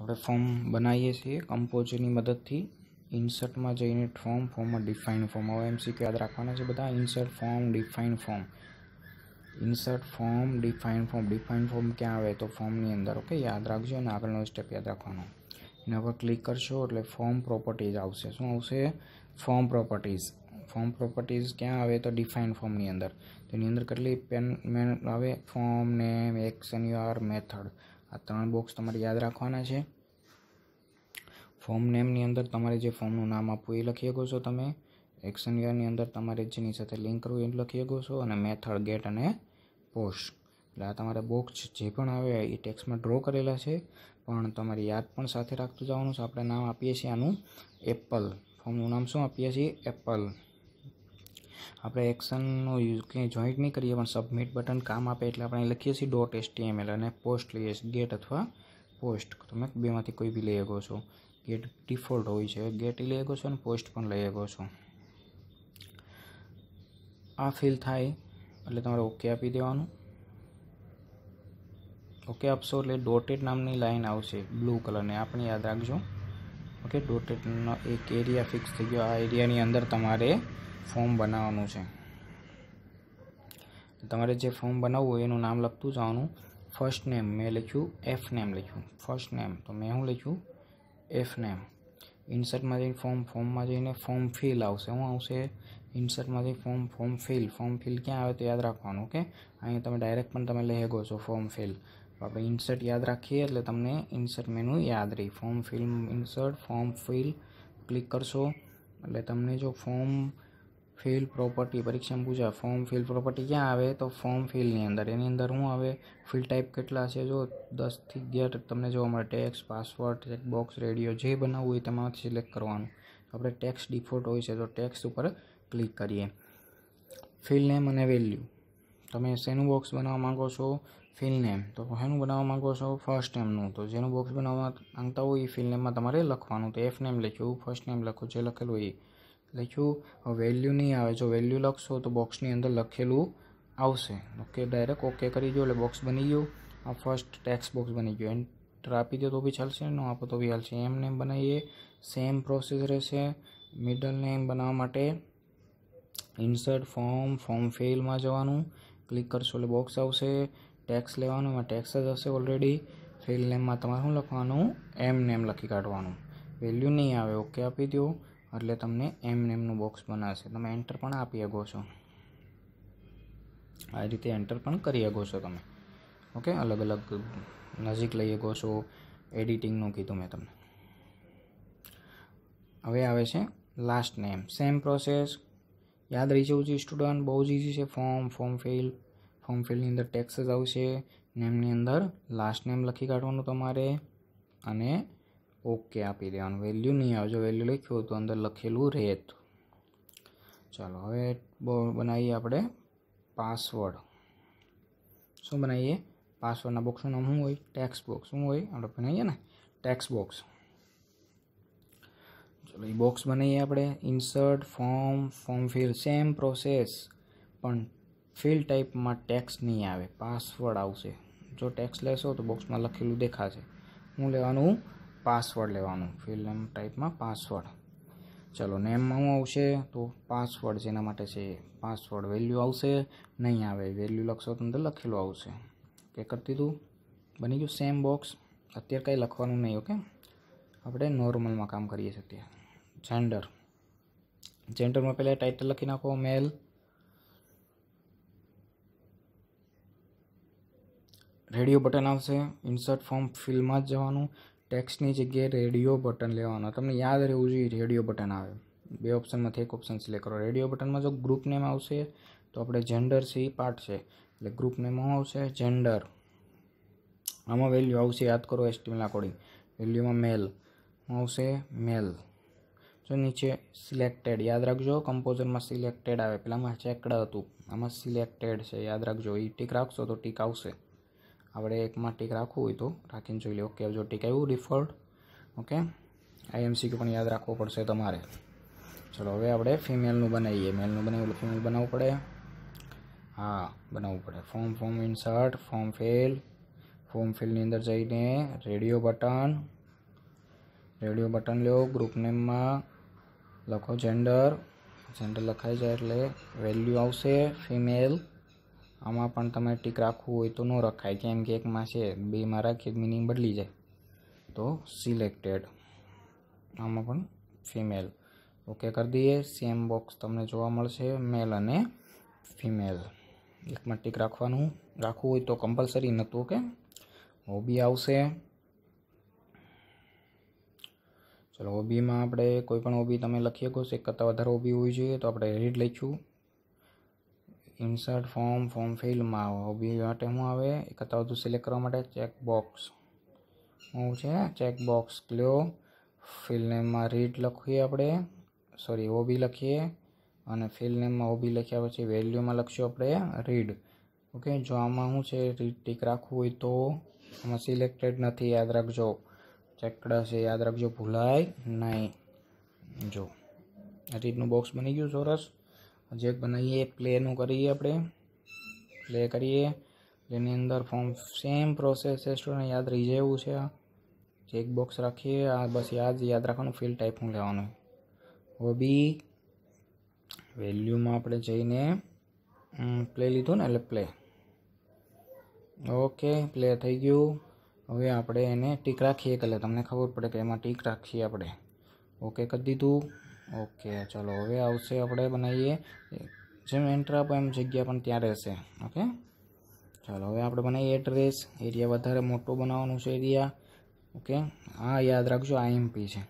अपने फॉर्म बनाई छे कम्पोज मदद थी इन्सर्ट में जाइने फॉर्म फॉर्म में डिफाइन फॉर्म हम एमसी को याद रखना है बता insert form define form insert form define form define form क्या आए तो फॉर्मनी अंदर ओके याद रखो आगे स्टेप याद रखो इन्हें क्लिक करशो ए फॉर्म प्रोपर्टीज आम प्रोपर्टीज फॉर्म प्रोपर्टीज क्या आए तो डिफाइन फॉर्मनी अंदर तो अंदर कर ली पेन main form name action U R method આ ત્રણ બોક્સ તમારે યાદ રાખવાના છે ફોર્મ નેમની અંદર તમારે જે ફોર્મનું નામ આપવું એ લખી શકો છો તમે એક્શન યરની અંદર તમારે જેની સાથે લિંક કરવું એ લખી શકો છો અને મેથડ ગેટ અને પોસ્ટ એટલે આ તમારે બોક્સ જે પણ આવે એ ટેક્સમાં ડ્રો કરેલા છે પણ તમારી યાદ પણ સાથે રાખતું જવાનું છે આપણે નામ આપીએ છીએ આનું એપલ ફોર્મનું નામ શું આપીએ છીએ એપલ આપણે એક્શનનો યુઝ કંઈ જોઈન્ટ નહીં કરીએ પણ સબમિટ બટન કામ આપે એટલે આપણે લખીએ છીએ ડોટ એસટીએમએલ અને પોસ્ટ લઈએ ગેટ અથવા પોસ્ટ તમે બેમાંથી કોઈ બી લઈ શકો છો ગેટ ડિફોલ્ટ હોય છે ગેટ લઈ શકો છો અને પોસ્ટ પણ લઈ શકો છો આ ફિલ થાય એટલે તમારે ઓકે આપી દેવાનું ઓકે આપશો એટલે ડોટેડ નામની લાઈન આવશે બ્લુ કલરની આપણે યાદ રાખજો ઓકે ડોટેડનો એક એરિયા ફિક્સ થઈ ગયો આ એરિયાની અંદર તમારે ફોર્મ બનાવવાનું છે તમારે જે ફોર્મ બનાવવું હોય એનું નામ લખતું જવાનું ફર્સ્ટ નેમ મેં લખ્યું એફ નેમ લખ્યું ફર્સ્ટ નેમ તો મેં હું લખ્યું એફ નેમ ઇન્સર્ટમાં જઈને ફોર્મ ફોર્મમાં જઈને ફોર્મ ફિલ આવશે શું આવશે ઇન્સર્ટમાં ઇન્સર્ટમાંથી form form fill form fill ક્યાં આવે તો યાદ રાખવાનું ઓકે અહીંયા તમે ડાયરેક્ટ પણ તમે લઈ શકો છો ફોર્મ ફિલ આપણે ઇન્સર્ટ યાદ રાખીએ એટલે તમને ઇન્સર્ટ મેનુ યાદ રહી form fill insert form fill click કરશો એટલે તમને જો ફોર્મ ફિલ પ્રોપર્ટી પરીક્ષામાં પૂછાય ફોર્મ ફિલ પ્રોપર્ટી ક્યાં આવે તો ફોર્મ ફિલની અંદર એની અંદર શું આવે ફિલ ટાઈપ કેટલા છે જો દસથી અગિયાર તમને જોવા મળે ટેક્સ પાસવર્ડ ચેકબોક્સ રેડિયો જે બનાવવું હોય તમારાથી સિલેક્ટ કરવાનું આપણે ટેક્સ ડિફોલ્ટ હોય છે તો ટેક્સ ઉપર ક્લિક કરીએ ફિલ નેમ અને વેલ્યુ તમે શેનું બોક્સ બનાવવા માગો છો ફિલ નેમ તો શેનું બનાવવા માગો છો ફર્સ્ટ નેમનું તો જેનું બોક્સ બનાવવા માંગતા હોય એ ફિલ નેમમાં તમારે લખવાનું તો એફ નેમ લખ્યું ફર્સ્ટ નેમ લખો જે લખેલું હોય લખ્યું વેલ્યુ નહીં આવે જો વેલ્યુ લખશો તો બોક્સની અંદર લખેલું આવશે ઓકે ડાયરેક્ટ ઓકે કરી દો એટલે બોક્સ બની ગયું આ ફર્સ્ટ ટેક્સ બોક્સ બની ગયો એન્ટર આપી દો તો બી ચાલશે નો આપો તો બી ચાલશે એમ નેમ બનાવીએ સેમ પ્રોસેસ રહેશે મિડલ નેમ બનાવવા માટે ઇન્સર્ટ ફોર્મ ફોર્મ ફેલમાં જવાનું ક્લિક કરશો એટલે બોક્સ આવશે ટેક્સ લેવાનું એમાં ટેક્સ જ હશે ઓલરેડી ફેલ નેમમાં તમારે શું લખવાનું એમ નેમ લખી કાઢવાનું વેલ્યુ નહીં આવે ઓકે આપી દો એટલે તમને એમ નેમનું બોક્સ બનાવશે તમે એન્ટર પણ આપી શકો છો આ રીતે એન્ટર પણ કરી શકો છો તમે ઓકે અલગ અલગ નજીક લઈ શકો છો એડિટિંગનું કીધું મેં તમને હવે આવે છે લાસ્ટ નેમ સેમ પ્રોસેસ યાદ રહી જવું છે સ્ટુડન્ટ બહુ જ ઇઝી છે ફોર્મ ફોર્મ ફિલ ફોર્મ ફિલની અંદર ટેક્સેસ આવશે નેમની અંદર લાસ્ટ નેમ લખી કાઢવાનું તમારે અને ઓકે આપી દેવાનું વેલ્યુ નહીં આવે જો વેલ્યુ લખ્યું તો અંદર લખેલું રહેત ચાલો હવે બનાવીએ આપણે પાસવર્ડ શું બનાવીએ પાસવર્ડના બોક્સનું નામ શું હોય ટેક્સ બોક્સ શું હોય આપણે બનાવીએ ને ટેક્સ બોક્સ ચાલો એ બોક્સ બનાવીએ આપણે insert form form fill same process પણ ફિલ ટાઈપમાં ટેક્સ નહીં આવે પાસવર્ડ આવશે જો ટેક્સ લેશો તો બોક્સમાં લખેલું દેખાશે હું લેવાનું પાસવર્ડ લેવાનું ફિલ્મ ટાઈપમાં પાસવર્ડ ચલો નેમમાં હું આવશે તો પાસવર્ડ જેના માટે છે પાસવર્ડ વેલ્યુ આવશે નહીં આવે વેલ્યુ લખશો તો અંદર લખેલું આવશે કે કરતી તું બની ગયું સેમ બોક્સ અત્યારે કંઈ લખવાનું નહીં ઓકે આપણે નોર્મલમાં કામ કરીએ છીએ અત્યારે જેન્ડર જેન્ડરમાં પહેલાં ટાઇટલ લખી નાખો મેલ રેડિયો બટન આવશે ઇન્સર્ટ ફોર્મ ફિલ્ડમાં જ જવાનું ટેક્સની જગ્યાએ રેડિયો બટન લેવાનો તમને યાદ રહેવું જોઈએ રેડિયો બટન આવે બે ઓપ્શનમાંથી એક ઓપ્શન સિલેક્ટ કરો રેડિયો બટનમાં જો ગ્રુપ નેમ આવશે તો આપણે જેન્ડર છે એ પાર્ટ છે એટલે ગ્રુપ નેમ આવશે જેન્ડર આમાં વેલ્યુ આવશે યાદ કરો એસ્ટિમેલ અકોર્ડિંગ વેલ્યુમાં મેલ આવશે મેલ જો નીચે સિલેક્ટેડ યાદ રાખજો કમ્પોઝરમાં સિલેક્ટેડ આવે પેલામાં ચેકડ હતું આમાં સિલેક્ટેડ છે યાદ રાખજો એ ટીક રાખશો તો ટીક આવશે આપણે એકમાં ટીક રાખવું હોય તો રાખીને જોઈ લે ઓકે જો ટીક આવ્યું ડિફોલ્ટ ઓકે આ એમસીક્યુ પણ યાદ રાખવો પડશે તમારે ચલો હવે આપણે ફિમેલનું બનાવીએ મેલનું બનાવ્યું એટલે ફિમેલ બનાવવું પડે હા બનાવવું પડે form form insert form fill form ફિલની અંદર જઈને રેડિયો બટન રેડિયો બટન લો ગ્રુપ નેમમાં લખો જેન્ડર જેન્ડર લખાઈ જાય એટલે વેલ્યુ આવશે ફિમેલ આમાં પણ તમારે ટીક રાખવું હોય તો ન રખાય કેમ કે એકમાં છે બેમાં રાખીએ મિનિંગ બદલી જાય તો સિલેક્ટેડ આમાં પણ ફિમેલ ઓકે કરી દઈએ સેમ બોક્સ તમને જોવા મળશે મેલ અને ફિમેલ એકમાં ટીક રાખવાનું રાખવું હોય તો કમ્પલસરી નહોતું કે હોબી આવશે ચલો હોબીમાં આપણે કોઈ પણ હોબી તમે લખી શકો છો એક કરતાં વધારે હોબી હોવી જોઈએ તો આપણે રીડ લખ્યું ઇન્સર્ટ ફોર્મ ફોર્મ ફિલ્ડમાં આવો બી માટે હું આવે એક હતું સિલેક્ટ કરવા માટે ચેકબોક્સ હું છે ચેકબોક્સ લ્યો ફિલ્ડ નેમમાં રીડ લખીએ આપણે સોરી ઓ બી લખીએ અને ફિલ્ડ ઓ બી લખ્યા પછી વેલ્યુમાં લખશું આપણે રીડ ઓકે જો આમાં શું છે રીડ ટીક રાખવું હોય તો આમાં સિલેક્ટેડ નથી યાદ રાખજો ચેકડા છે યાદ રાખજો ભૂલાય નહીં જો રીડનું બોક્સ બની ગયું સરસ જે બનાવીએ પ્લેનું કરીએ આપણે પ્લે કરીએ પ્લેની અંદર ફોર્મ સેમ પ્રોસેસ છે સ્ટુડન્ટ યાદ રહી જેવું છે ચેક બોક્સ રાખીએ આ બસ યાદ યાદ રાખવાનું ફિલ ટાઈપનું લેવાનું હવે બી વેલ્યુમાં આપણે જઈને પ્લે લીધું ને એટલે પ્લે ઓકે પ્લે થઈ ગયું હવે આપણે એને ટીક રાખીએ એટલે તમને ખબર પડે કે એમાં ટીક રાખીએ આપણે ઓકે કરી દીધું ओके चलो हो गया उसे अपड़े बनाइए जिम एंट्रा પો એમ જગ્યા પણ ત્યાં રહેશે ઓકે ચાલ હવે આપણે બનાવી એડ્રેસ એરિયા વધારે મોટો બનાવવાનું છે એરિયા ઓકે આ યાદ રાખજો આ એમપી છે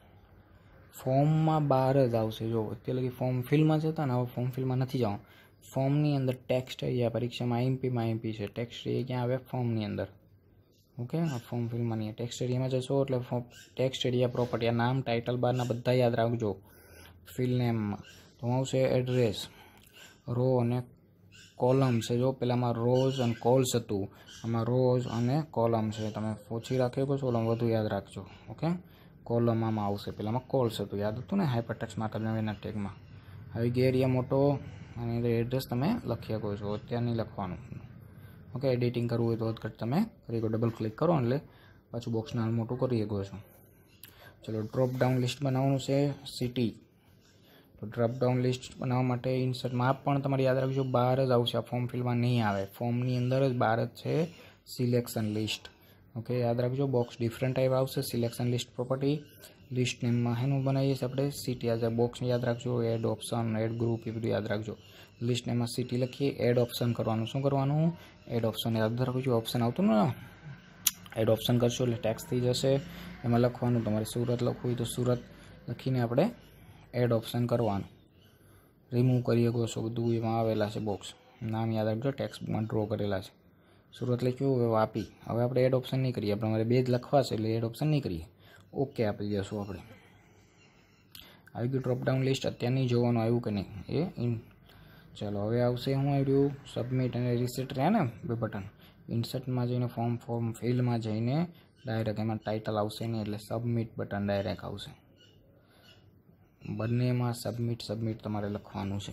ફોર્મ માં બાર જ આવશે જો એટલે કે ફોર્મ ફિલમાં છે તને હવે ફોર્મ ફિલમાં નથી જવું ફોર્મ ની અંદર ટેક્સ્ટ એરિયા પરીક્ષા માં એમપી માં એમપી છે ટેક્સ્ટ એરિયા ક્યાં વેબ ફોર્મ ની અંદર ઓકે આ ફોર્મ ફિલ માં ની ટેક્સ્ટ એરિયા માં જો છો એટલે ટેક્સ્ટ એરિયા પ્રોપર્ટી આ નામ ટાઇટલ બાર ના બધાય યાદ રાખજો ફિલ નેમમાં તો આવશે એડ્રેસ રો અને કોલમ છે જો પહેલાંમાં રોઝ અને કોલ્સ હતું આમાં રોઝ અને કોલમ છે તમે પોછી રાખી શકો છો ઓલમ વધુ યાદ રાખજો ઓકે કોલમ આમાં આવશે પહેલાંમાં કોલ્સ હતું યાદ હતું ને હાઇપરટેક્સ માર્કઅપ એના ટેગમાં હવે ગેરિયા મોટો અને એડ્રેસ તમે લખી શકો છો અત્યારે નહીં લખવાનું ઓકે એડિટિંગ કરવું હોય તો વધઘટ તમે કરી ડબલ ક્લિક કરો એટલે પાછું બોક્સને મોટું કરી શકો છો ચલો ડ્રોપ ડાઉન લિસ્ટ બનાવવાનું છે સિટી તો ડ્રોપડાઉન લિસ્ટ બનાવવા માટે ઇન્સર્ટમાં માપ પણ તમારે યાદ રાખજો બહાર જ આવશે આ ફોર્મ ફિલમાં નહીં આવે ફોર્મની અંદર જ બહાર જ છે સિલેક્શન લિસ્ટ ઓકે યાદ રાખજો બોક્સ ડિફરન્ટ ટાઈપ આવશે સિલેક્શન લિસ્ટ પ્રોપર્ટી લિસ્ટ નેમમાં હેનું બનાવીએ છીએ આપણે સિટી આજે બોક્સ યાદ રાખજો એડ ઓપ્શન એડ ગ્રુપ એ બધું યાદ રાખજો લિસ્ટ નેમમાં સિટી લખીએ એડ ઓપ્શન કરવાનું શું કરવાનું એડ ઓપ્શન યાદ રાખજો ઓપ્શન આવતું ને એડ ઓપ્શન કરશો એટલે ટેક્સ થઈ જશે એમાં લખવાનું તમારે સુરત લખવું હોય તો સુરત લખીને આપણે એડ ઓપ્શન કરવાનું રિમૂવ કરી શકો છો બધું એમાં આવેલા છે બોક્સ નામ યાદ રાખજો ટેક્સ્ટમાં ડ્રો કરેલા છે સુરત લખ્યું હવે વાપી હવે આપણે એડ ઓપ્શન નહીં કરીએ આપણે મારે બે જ લખવા છે એટલે એડ ઓપ્શન નહીં કરીએ ઓકે આપી દઈશું આપણે આવી ગયું ડ્રોપડાઉન લિસ્ટ નહીં જોવાનું આવ્યું કે નહીં એ ઇન ચાલો હવે આવશે હું આવ્યું સબમિટ અને રિસેટ રહ્યા ને બે બટન ઇન્સર્ટમાં જઈને ફોર્મ ફોર્મ ફિલમાં જઈને ડાયરેક્ટ એમાં ટાઇટલ આવશે નહીં એટલે સબમિટ બટન ડાયરેક્ટ આવશે બંનેમાં સબમિટ સબમિટ તમારે લખવાનું છે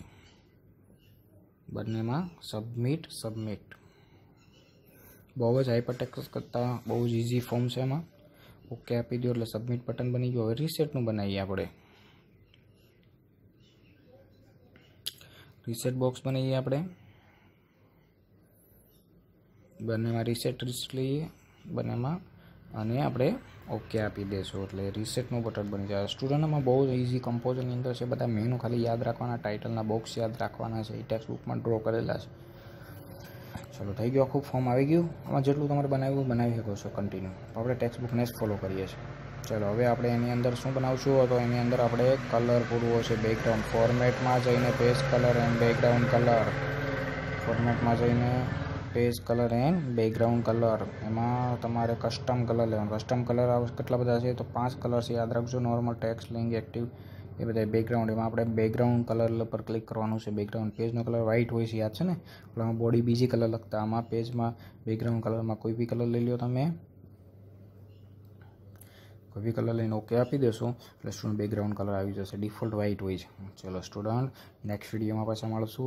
બંનેમાં સબમિટ સબમિટ બહુ જ હાઈપરટેક્સ કરતાં બહુ જ ઇઝી ફોર્મ છે એમાં ઓકે આપી દો એટલે સબમિટ બટન બની ગયું હવે રીસેટનું બનાવીએ આપણે રીસેટ બોક્સ બનાવીએ આપણે બંનેમાં રીસેટ રીસેટ લઈએ બંનેમાં અને આપણે ઓકે આપી દેશું એટલે રિસેટનું બટન બની જાય સ્ટુડન્ટમાં બહુ જ ઇઝી કમ્પોઝરની અંદર છે બધા મેનુ ખાલી યાદ રાખવાના ટાઇટલના બોક્સ યાદ રાખવાના છે એ બુકમાં ડ્રો કરેલા છે ચલો થઈ ગયું આખું ફોર્મ આવી ગયું આમાં જેટલું તમારે બનાવ્યું બનાવી શકો છો કન્ટિન્યુ આપણે બુકને જ ફોલો કરીએ છીએ ચલો હવે આપણે એની અંદર શું બનાવશું તો એની અંદર આપણે કલર પૂરવો છે બેકગ્રાઉન્ડ ફોર્મેટમાં જઈને page colour and background colour ફોર્મેટમાં જઈને page colour and background colour એમાં તમારું કસ્ટમ કલર લેવાનું કસ્ટમ કલર આવ કેટલા બધા છે તો પાંચ કલર યાદ રાખજો નોર્મલ ટેક્સ્ટ લેંગેજ એક્ટિવ કે બધા બેકગ્રાઉન્ડ એમાં આપણે બેકગ્રાઉન્ડ કલર પર ક્લિક કરવાનું છે બેકગ્રાઉન્ડ પેજ નો કલર વ્હાઇટ હોય છે યાદ છે ને એટલે બોડી બીજું કલર લખતા આમાં પેજ માં બેકગ્રાઉન્ડ કલર માં કોઈ પણ કલર લઈ લ્યો તમે કોઈ પણ કલર લઈને ઓકે આપી દેશો એટલે શું બેકગ્રાઉન્ડ કલર આવી જશે ડિફોલ્ટ વ્હાઇટ હોય છે ચલો સ્ટુડન્ટ નેક્સ્ટ વિડિયો માં પાછા મળશું